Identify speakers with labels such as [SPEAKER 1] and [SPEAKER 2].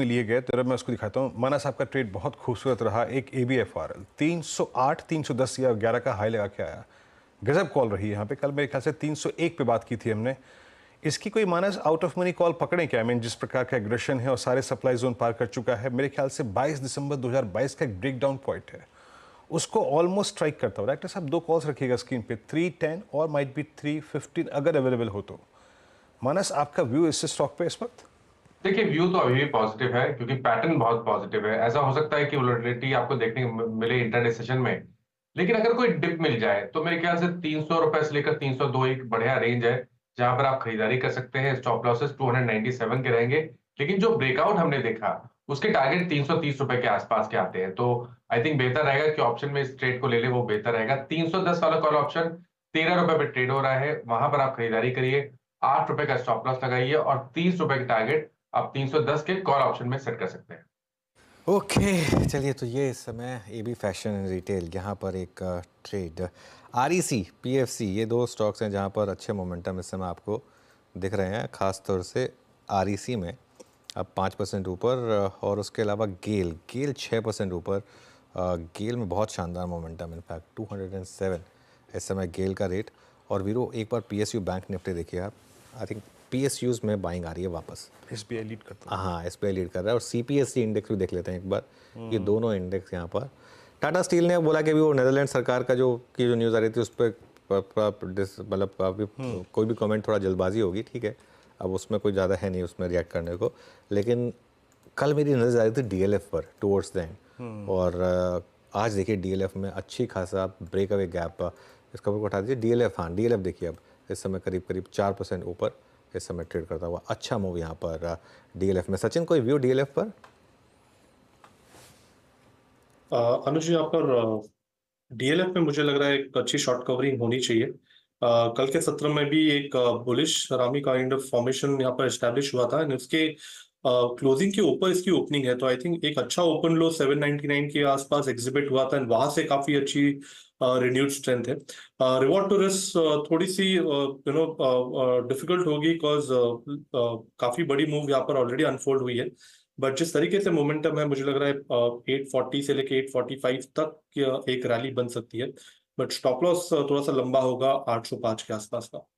[SPEAKER 1] में लिए गए तो मैं उसको दिखाता हूँ माना साहब का ट्रेड बहुत खूबसूरत रहा एक ए बी एफ आर तीन सौ आठ तीन सौ दस या ग्यारह का हाई लगा के आया गजब कॉल रही है यहाँ पे कल मेरे ख्याल से तीन सौ एक पे बात की थी हमने इसकी कोई मानस आउट ऑफ मनी कॉल पकड़े क्या मीन जिस प्रकार का एग्रेशन है और सारे सप्लाई जोन पार कर चुका है मेरे ख्याल से 22 दिसंबर 2022 का एक ब्रेक डाउन पॉइंट है उसको ऑलमोस्ट स्ट्राइक करता हुआ डॉक्टर साहब दो कॉल्स रखिएगा स्क्रीन पे 310 और माइट बी 315 अगर अवेलेबल हो तो मानस आपका व्यू इस स्टॉक पे इस वक्त
[SPEAKER 2] देखिए व्यू तो अभी भी पॉजिटिव है क्योंकि पैटर्न बहुत पॉजिटिव है ऐसा हो सकता है कि वोलेटिलिटी आपको देखने मिले इंटरनेट सेशन में लेकिन अगर कोई डिप मिल जाए तो मेरे ख्याल से तीन सौ रुपए से लेकर तीन सौ दो एक बढ़िया रेंज है जहां पर आप खरीदारी कर सकते हैं स्टॉप लॉसेस टू के रहेंगे लेकिन जो ब्रेकआउट हमने देखा उसके टारगेट तीन सौ तीस रुपए के आसपास के आते हैं तो आई थिंक बेहतर रहेगा कि ऑप्शन में इस ट्रेड को ले ले वो बेहतर रहेगा तीन सौ दस वाला कॉल ऑप्शन तेरह रुपए पे ट्रेड हो रहा है वहां पर आप खरीदारी करिए आठ रुपए का स्टॉप लॉस लगाइए और तीस रुपए के टारगेट आप 310 के कॉल ऑप्शन में सेट कर सकते हैं
[SPEAKER 3] ओके okay, चलिए तो ये इस समय A B fashion and retail यहाँ पर एक trade R E C P F C ये दो स्टॉक्स हैं जहाँ पर अच्छे मोमेंटम इस समय आपको दिख रहे हैं ख़ास तौर से आर ई सी में अब पाँच परसेंट ऊपर और उसके अलावा गेल गेल छः परसेंट ऊपर गेल में बहुत शानदार momentum in fact two hundred and seven इस समय गेल का रेट और वीरो एक बार P S U bank Nifty देखिए आप I think P S Us में बाइंग आ रही है वापस
[SPEAKER 1] एस बी आई लीड करता है हाँ
[SPEAKER 3] एस बी आई लीड कर रहा है और C P S C index भी देख लेते हैं एक बार हम्म। ये दोनों इंडेक्स यहाँ पर टाटा स्टील ने बोला कि अभी वो नेदरलैंड सरकार का जो की जो न्यूज़ आ रही थी उस पर मतलब अभी हम्म। कोई भी कमेंट थोड़ा जल्दबाजी होगी ठीक है अब उसमें कोई ज़्यादा है नहीं उसमें रिएक्ट करने को लेकिन कल मेरी नज़र आ रही थी डी एल एफ पर टूवर्ड्स हम्म। दैन और आज देखिए डी एल एफ में अच्छी खासा ब्रेक अवे गैप खबर को उठा दीजिए डी एल एफ हाँ डी एल एफ देखिए अब इस समय करीब करीब चार परसेंट ऊपर इस समय ट्रेड करता हुआ अच्छा मूव यहाँ पर डीएलएफ में सचिन कोई व्यू डीएलएफ पर
[SPEAKER 4] अनुज यहाँ पर डीएलएफ में मुझे लग रहा है एक अच्छी शॉर्ट कवरिंग होनी चाहिए Uh, कल के सत्र में भी एक बुलिश हरामी काइंड ऑफ फॉर्मेशन यहाँ पर एस्टेब्लिश हुआ था एंड उसके क्लोजिंग के ऊपर इसकी ओपनिंग है तो आई थिंक एक अच्छा ओपन लो 799 के आसपास एग्जिबिट हुआ था एंड वहां से काफी अच्छी रिन्यूड स्ट्रेंथ है रिवॉर्ड टू रिस्क थोड़ी सी यू नो डिफिकल्ट होगी बिकॉज काफी बड़ी मूव यहाँ पर ऑलरेडी अनफोल्ड हुई है बट जिस तरीके से मोमेंटम है मुझे लग रहा है एट फोर्टी से लेके फाइव तक एक रैली बन सकती है बट स्टॉप लॉस थोड़ा सा लंबा होगा पांच के आसपास का